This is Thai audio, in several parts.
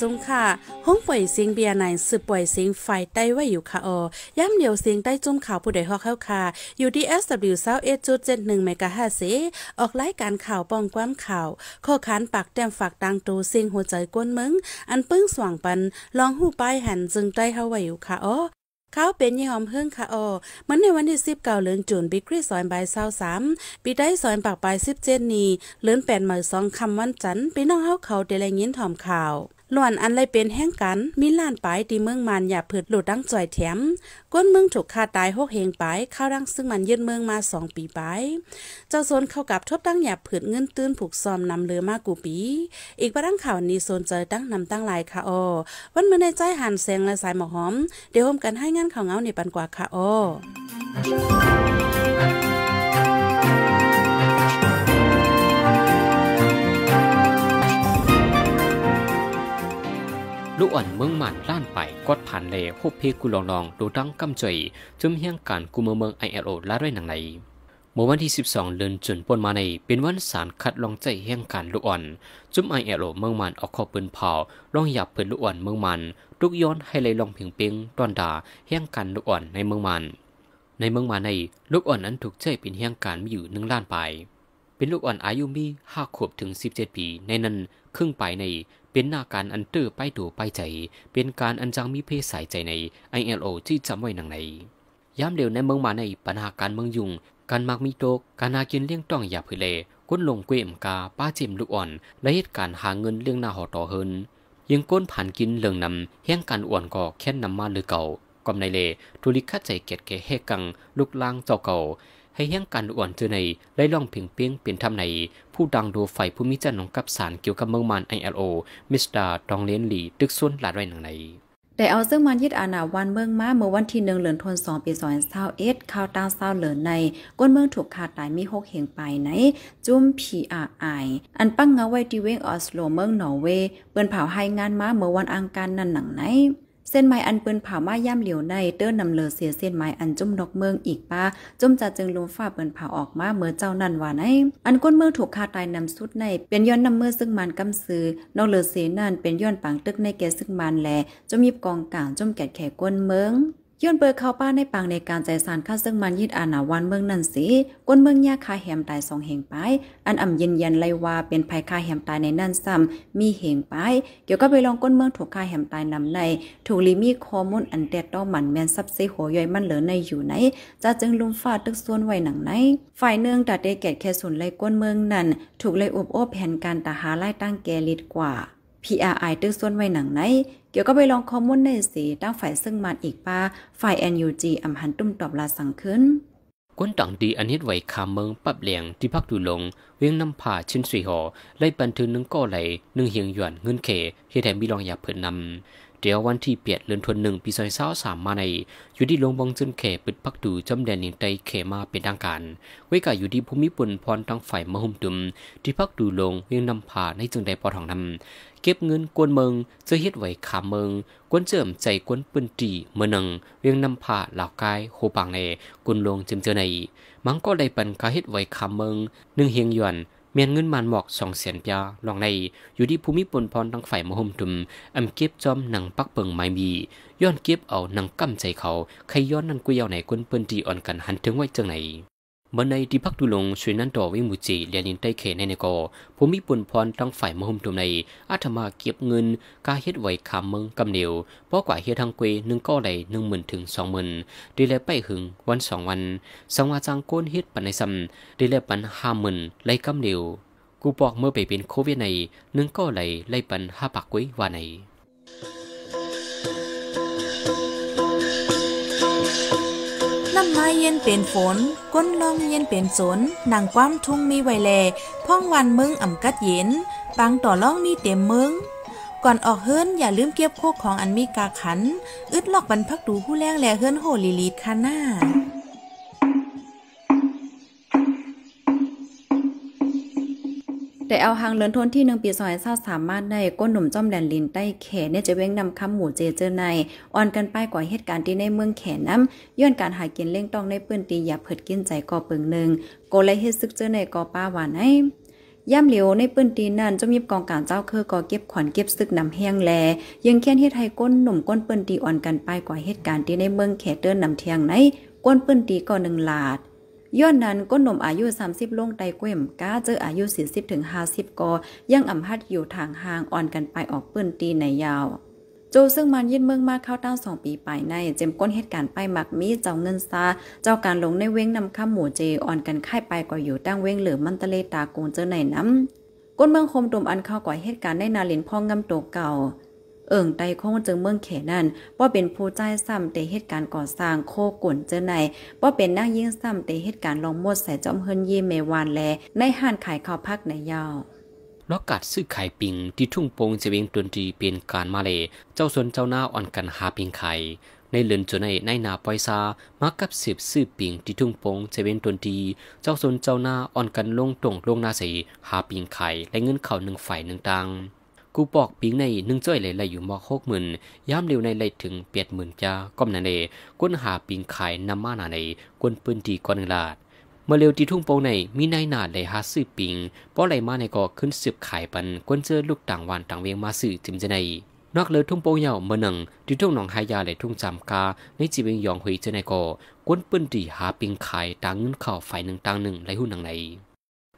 สงค่ะห้องป่วยเสียงเบียรไหนสืบป่วยเสียงไฟใต้ไว้อยู่ค่ะออย่ำเหนียวเสียงใต้จุ่มข่าวผู้ใดฮอกเข้าค่ะอยู่ที่ SW 21.71เมกะฮาเซออกรายการข่าวป้องความข่าว ข้อขานปากแต้มฝากดังโตเสียงหัวใจกวนมึง อันปึ้งสว่างปัน ลองหูป้ายหันจึงใต้เฮาไว้อยู่ค่ะออเขาเป็นยี่หอมเพิ่งค่ะออมันในวันที่สิบเก้าเลือนจุนบิกรีสอนใบเศร้าสามปีได้สอนปากปลายสิบเจนนีเลือนแปดหมื่นสองคำวันจันทร์ไปน้องเฮาเขาเดลัยยินถ่อมข่าวล้วนอันเลเป็นแห่งกันมีล้านปลายตีเมืองมันอย่าผืดหลุดดังจ่อยแถมก้นเมืองถูกฆ่าตายหกเฮงปลายเข้าดังซึ่งมันยึดเมืองมาสองปีปาย เจ้าโซนเข้ากับทบตั้งหยาผืดเงินตื้นผูกซอมนำเรือมากูปี อีกประดังข่าวนี้โซนเจอตั้งนำตั้งลายค่ะโอวันเมื่อในใจหันแสงและสายหมอกหอมเดี๋ยวโฮมกันให้งานข่าวเงาในปันกว่าค่ะโอลูกอ่อนเมืองหมันล้านไป กดผ่านเลหุบพีกุลองลองดูดังกำจ่อยจุ่มเฮียงการกุมเมืองไอเอโอละด้วยหนังไหนเมื่อวันที่ 12เดือนจุนปนมาใน เป็นวันสารคัดลองใจแห่งการลูกอ่อน จุ่มไอเอโอเมืองมันออกข้อปืนเผาลองหยับเปืนลูกอ่อนเมืองมันลูกย้อนให้เลยลองเพียงเปียงตอนดาแห่งการลูกอ่อนในเมืองมันในเมืองมาในลูกอ่อนนั้นถูกใจเป็นแห่งการมีอยู่หนึ่งล้านไป เป็นลูกอ่อนอายุมีห้าขวบถึงสิบเจ็ดปี ในนั้นครึ่งไปในเป็นหน้าการอันเตื้อไปดูไปใจ เป็นการอันจังมีเพศสายใจในไออเลโอที่จำไว้หนังในย้ำเดียวในเมืองมาในปัญหาการเมืองยุ่ง การมักมีโตกการนากินเลี้ยงต้องอย่าพืเลก้นลงเกวมกาป้าจิมลูกอ่อนและเหตุการหาเงินเลี้ยงหน้าหอต่อเฮินยังก้นผ่านกินเลืองนำแห้งการอ่อนก่อแค้นนำมาหรือเก่ากอมในเลทุลิคัดใจเกียดแก่แหกังลูกล่างเจ้าเก่าให้เฮี้ยงการอ่วนเจอในได้ล่องเพียงเพียงเปลี่ยนทำในผู้ดังดูไฟผู้มิจันนองกับสารเกี่ยวกับเมืองมันไอเอลโอมิสตาดองเลนลีตึกซุนหลาดไว้หนังในแต่เอาซึ่งมันยึดอาณาวันเมืองมาเมื่อวันที่หนึ่งเหลือนทนสองปีสองเศร้าเอ็ดข่าวตาเศร้าเหลือนในก้นเมืองถูกขาดตายมีหกเหงไปในจุ้มพีอาไออันปั้งเงาไว้ที่เวงออสโลเมืองนอร์เวย์เปิ้นเผาให้งานมาเมื่อวันอังการนั่นหนังไหนเส้นไม้อันปืนผ่ามาย่ำเหลียวในเตื้นนำเลอเสียเส้นไม้อันจุ่มนกเมืองอีกป้าจุ่มจะจึงลมฝ่าเปินผ่าออกมาเมื่อเจ้านั่นว่าไนอันก้นเมืองถูกฆ่าตายนำสุดในเป็นย้อนนำเมื่อซึ่งมันกำซื้อนกเลอเสียนั่นเป็นย้อนปังตึกในแกซึ่งมันแลจุ่มยิบกองกลางจุ่มแกะแขกก้นเมืองย้อนเบอร์เข้าป้าในปางในการใจสารข้าซึ่งมันยึดอาณาวันเมืองนันสีก้นเมืองยาคาแหมตายสองเหงไป อันอ่ำเย็นยันไลว่าเป็นภัยคาแหมตายในนันซ้ำมีเหงไปเกี่ยวกับไปลองก้นเมืองถูกคาแหมตายนำใน ถูกลิมีคอมุนอันแดดต้อหมันแมนซับซีหัวย่อยมันเหลือในอยู่ไหนจะจึงลุมฟาดตึกส่วนไว้หนังไหน ฝ่ายเนืองตัดเดเกตแค่สวนไลก้นเมืองนั่น ถูกเลยอบโอบแผ่นการตาหาไล่ตั้งแกลิดกว่า PRI ตึกส่วนไว้หนังไหนเกี่ยวก็ไปลองคอมมอนในสีตั้งฝ่ายซึ่งมันอีกป้า ฝ่ายอนยูจีอัมหันตุ้มตอบลาสังขึ้นก้นต่างดีอันนิดไวคาเมืองปับเหลียงที่พักดูลง เวียงน้ำผ่าชิ้นสี่หอไล่ปันทึนนึงก้อไหลนึ่งเฮียงหยวนเงินเขเฮี่แถมมีรองยาเพิ่นนำเดียววันที่เปียดเลือนทวนหนึ่งปีซอยเศร้าสามมาใน อยู่ที่ลงบองจุนเขปิดพักดูจำแดนหน่งไตเขมาเป็นทางการ ไว้กับอยู่ที่ภูมิปุ่นพรทางฝ่ายมหุมดุม ที่พักดูลงเวียงนำผาในจึงไดปอทองนำเก็บเงินกวนเมืองเจอเฮ็ดไหวขาเมืองกวนเจิมใจกวนปืนตี เมืองหนึ่งเวียงนำผาหลากายโคปังในกวนลงจึงเจอในมังก็ได้ปันกาเฮ็ดไหวขาเมืองหนึ่งเฮียงหยวนเมียนเงินมันหมอกสองเสียนปียลองในอยู่ที่ภูมิปนพรทางฝ่ายมหมตุมอำเก็บจอมหนังปักเปิงไม้มีย้อนเก็บเอาหนังกำใจเขา ใครย้อนนั่นกุยเอาไหนคนเปิ้นดีอ่อนกันหันถึงไว้จังไหนมื่อในี่พักดูลงช่วยนั้นต่อวิมุจิเลียนินใต้เขในนกอผมมีปุ่นพรตั้งฝ่ายมหุมตุมในอาธมาเก็บเงิน กาเฮ็ดไว้ขามเมืองกำเนียว เพราะกว่าเฮ็ดทางเกวหนึ่งก้อนหหนึ่งหมื่นถึงสองหมื่นดีแลไปหึงวันสองวัน สังวาจังโก้นเฮ็ดปันในซำดีแลปันห้าหมื่นไล่กำเนียว กูบอกเมื่อไปเป็นโควิดในหนึ่งก้อนหลไห่ปันห้าปักกว้ยว่าในเย็นเป็นฝนก้นลองเย็นเป็นสนนางความทุ่งมีไวแล พ่องวันมึงอ่ำกัดเย็น ปังต่อล่องมีเต็มมึงก่อนออกเฮิรนอย่าลืมเก็บโคกของอันมีกาขัน อึดลอกบันพักดูผู้แรงแลเฮิรนโหลีลีดคาน่าแต่เอาหางเลินทนที่หนึ่งปีซอยเศร้าสามารถได้ก้นหนุ่มจอมแดนลินใต้แขนเนี่ยจะเว้งนำคำหมู่เจเจอในอ่อนกันไปกว่อเหตุการณ์ที่ในเมืองแขนน้ำย้อนการหากินเล่งต้องในปื้นตีอย่าเผิดกินใจก่อเปิงหนึ่งโกเลยเฮ็ดซึกเจอในก่อป้าหวานไอย่ำเหลียวในปื้นตีนั่นจมยิบกองการเจ้าเคือก่อเก็บขวัญเก็บซึกนำแห้งแล ยังเคียนเฮ็ดให้ก้นหนุ่มก้นปื้นตีอ่อนกันไปกว่าเหตุการณ์ที่ในเมืองแขเดินนำเทียงในก้นปื้นตีก่อหนึ่งหลาดย้อนนั้นก้นหนุ่มอายุ 30 ลงไตเก้มก้าเจออายุ 40ถึง50กอยังอ่ำฮัดอยู่ทางห่างอ่อนกันไปออกปืนตีในยาว โจซึ่งมันยินเมืองมาเข้าตั้งสองปีไปใน เจมก้นเหตุการณ์ไปหมักมี เจ้าเงินซา เจ้าการลงในเว้งนำข้ามหมู่เจอ่อนกันไข่ไปก็อยู่ตั้งเว้งเหลือมันตะเลตากงเจอ ในน้ำก้นเมืองคมตุมอันเข้าก่อเหตุการณ์ในนาลินพองงำโตเก่าเอิงไต้ข้องจึงเมืองเขนั้นว่าเป็นผู้ใจซ้ำแต่เหตุการณ์ก่อสร้าง โคกุ่นเจอในว่าเป็นนั่งยิ่งซ้ำแต่เหตุการณ์ลองมดใส่จอมเฮินยี่เมวานแล ในห้านขายข้าวพักในยาวลอกัดซื้อไข่ปิงที่ทุ่งโปงเจวิงดนตรีเป็นการมาเล เจ้าสนเจ้าหน้าอ่อนกันหาปิงไข่ในเลนจนในในนาปอยซามากับสืบซื้อปิงที่ทุ่งโปงเจเวนตนดีเจ้าสนเจ้าหน้าอ่อนกันลงตรงลงนาใสหาปิงไข่และเงินเข่าหนึ่งฝ่ายหนึ่งตังกูปอกปิงในหนึ่งจ้อยเลยเลยอยู่มอหกหมื่นย้ำเร็วในเลยถึงเปียดหมื่นจ้าก้มนาเลก้นหาปิงขายนำมาหนาในกวนปืนดีก้อนหนึ่งลาดเมื่อเร็วตีทุ่งโปงในมีนายหนาดเลยหาซื้อปิงป้อไหลมาในก็ขึ้นสืบขายปันกวนเจอลูกต่างวันต่างเวียงมาซื้อถึงจะในนอกเลือทุ่งโปงเยาเมื่อหนึ่งทีทุ่งหนองหายาเลยทุ่งจำกาในจีเวียงยองหุยเจอในก็กวนปืนดีหาปิงขายต่างเงินข้าวฝ่ายหนึ่งต่างหนึ่งไรหุ่นหนังไหน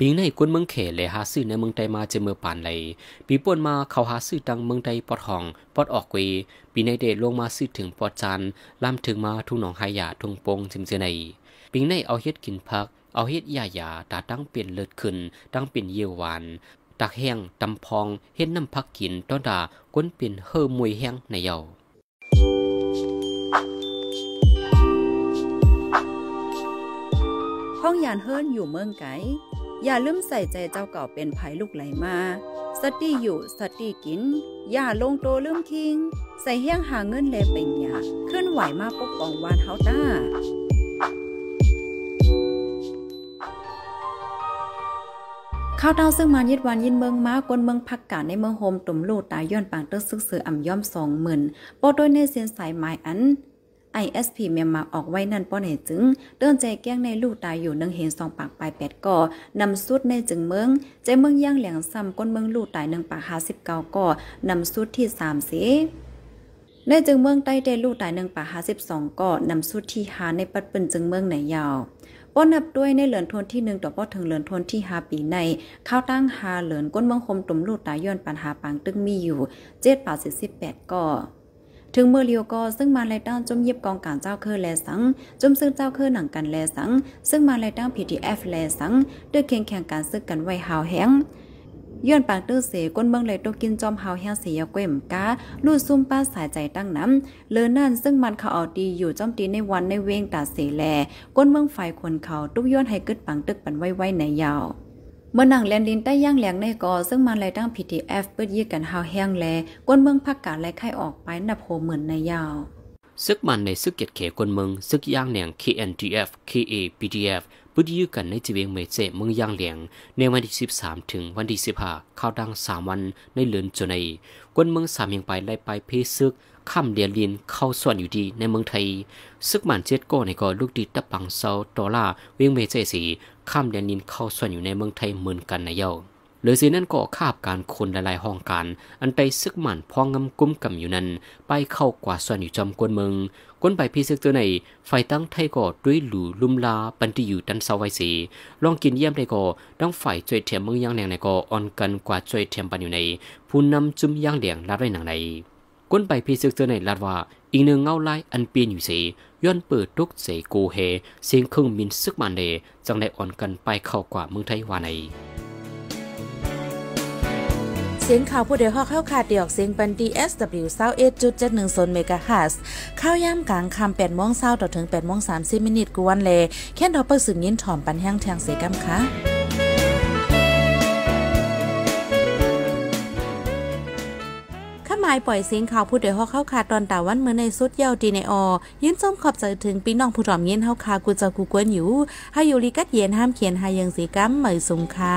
ปีในกุนเมืองเขเลยหาซื้อในเมืองไทยมาเจเมือปานเลยปีป่วนมาเขาหาซื้อตังเมืองไทยปอดห้องปอดออกวีปีในเดชลงมาซื้อถึงปอดจันลามถึงมาทุ่งหนองหายาทุ่งโปงจิมเจในปีในเอาเฮ็ดกินพัก เอาเฮ็ดยายาตาตั้งเปลี่ยนเลือดขึ้นตั้งเปลี่ยนเยี่ยวหวาน ตักแห้งตำพองเฮ็ดน้ำพักกินต้นดาก้นเปลี่ยนเฮอมวยแห้งในเยา ห้องยานเฮิรนอยู่เมืองไกอย่าลืมใส่ใจเจ้าเก่าเป็นภัยลูกไหลมาสติอยู่สติกิน อย่าลงโตลืมคิง ใส่เฮี้ยงหาเงินเลเป็นอยาเคลื่อนไหวมาปกป้องวานเฮาต้าข้าวเต้าซึ่งมายิดวันยินเมืองม้ากวนเมืองพักกาในเมืองโฮมตุ่มลูตายย้อนปางเตอร์ซึกเสืออ่ำย่อมสองหมื่นโปโดย ในเซียนสายไม้อัน ISP เมียนมาออกไว้นั่นป้อนเหตจึงเดินใจแก้งในลูกตายอยู่นึงเห็นสองปากปลายแปดก่อนำสุดในจึงเมืองใจเมืองย่างแหลงซ้ำก้นเมืองลูกตายหนึ่งปากหาสิบเก้าก่อนำสุดที่สามเสในจึงเมืองใต้เดลูกตายหนึ่งปากหาสิบสองก่อนำสุดที่หาในปัดปืนจึงเมืองไหนยาวป้อนนับด้วยในเหลือนทนที่หนึ่งต่อป้อถึงเหลือนทนที่หาปีในข้าวตั้งหาเหลือนก้นเมืองคมตุ่มลูกตายย้อนปัญหาปางตึงมีอยู่เจ็ดป่าสิบแปดก่อถึงเมื่อเลียวก็ซึ่งมาไลต้าจมเย็บกองการเจ้าเคอแลสัง จมซึ่งเจ้าเคอหนังกันแลสังซึ่งมาไลต้าเอฟแลสังด้วยเคียงแข่งการซึกกันไว้หาวแห้งย้อนปางตื้อเสก้นเบืองเลยตกกินจอมเฮาแห้งเสียเกวมกาลูดซุ่มป้าสายใจตั้งน้ำเลือนั่นซึ่งมันเขาเอาดีอยู่จอมตีในวันในเวงตาเสแลก้นเบืองไฟคนเขาตุกย้อนให้กึดปังตึกปันไว้ไว้ในยาวเมื่อนางแลนดินใต้ย่างแหลงในกอซึ่งมันไหลตั้ง PTF เปิดยี่กันหาวแห้งแลกวนเมืองพักกาดไหลไข่ออกไปนับโหเหมือนในยาว ซึกมันในซึกเกียดเขกวนเมือง ซึกย่างแหลง KNDF KAPDF พูดยื้อกันในจีเวียงเมเจเมืองย่างเหลียงในวันที่13 ถึงวันที่15เข้าดัง3วันในเลือนจนในกวนเมืองสามยังไปไล่ไปเพซึกข้ามเดียนลินเข้าส่วนอยู่ดีในเมืองไทยซึกหมันเจ็ดโก้ในก่อลูกดีตะปังเซาดอลลาเวียงเมเจสีข้ามแดนนินเข้าส่วนอยู่ในเมืองไทยเหมือนกันนะเย้าหรือสีนั่นก็คาบการคนหลายๆห้องการ อันไปซึกหมันพองงำกุ้มกำอยู่นั้นไปเข้ากว่าส่วนอยู่จอมกวนเมืองกวนไปพี่ซึกตัวไหนไฟตั้งไทยก็ด้วยหลูลุ่มลาปันที่อยู่ดันเสาไว้สี ลองกินเยี่ยมได้ก็ดังฝ่ายจวยเทียมเมืองย่างแดงในก็อ่อนกันกว่าจวยเทียมปันอยู่ในผู้นำจุ่มย่างแดงรับได้หนังในก้นไปพี่ซึกัวอในรัดว่าอีกหนึ่งเงาลายอันเปลี่ยนอยู่สีย้อนปืดทุกเสกูเฮสิงครึ่งมินซึกมันเดจังได้อ่อนกันไปเข้ากว่าเมืองไทยวานใน เสียงข่าวผู้เดียวฮอกเข้าขาดเดียกเสียงปันดี SW เศร้าเอจุดเจ็ดหนึ่งโซนเมกะฮัสข้าวย่ำกลางคำแปดโมงเศ้าต่อถึงแปดโมงสามสิบมินิตกวนเลแค่ดอปเปอร์สึงยินถอมปันแห้งแทงเสกัมค่ะมายปล่อยเสียงข่าวผู้ใดฮอเข้าคาตอนตาวันเมื่อในสุดเยาวดีในออยืนส้มขอบใจถึงปีน้องผู้ถ่อมเย็นเข้าคากูจ้กูกวนอยู่ ให้อยู่ลีกัดเย็นห้ามเขียนหายังสีกัมเหมยสุงค่า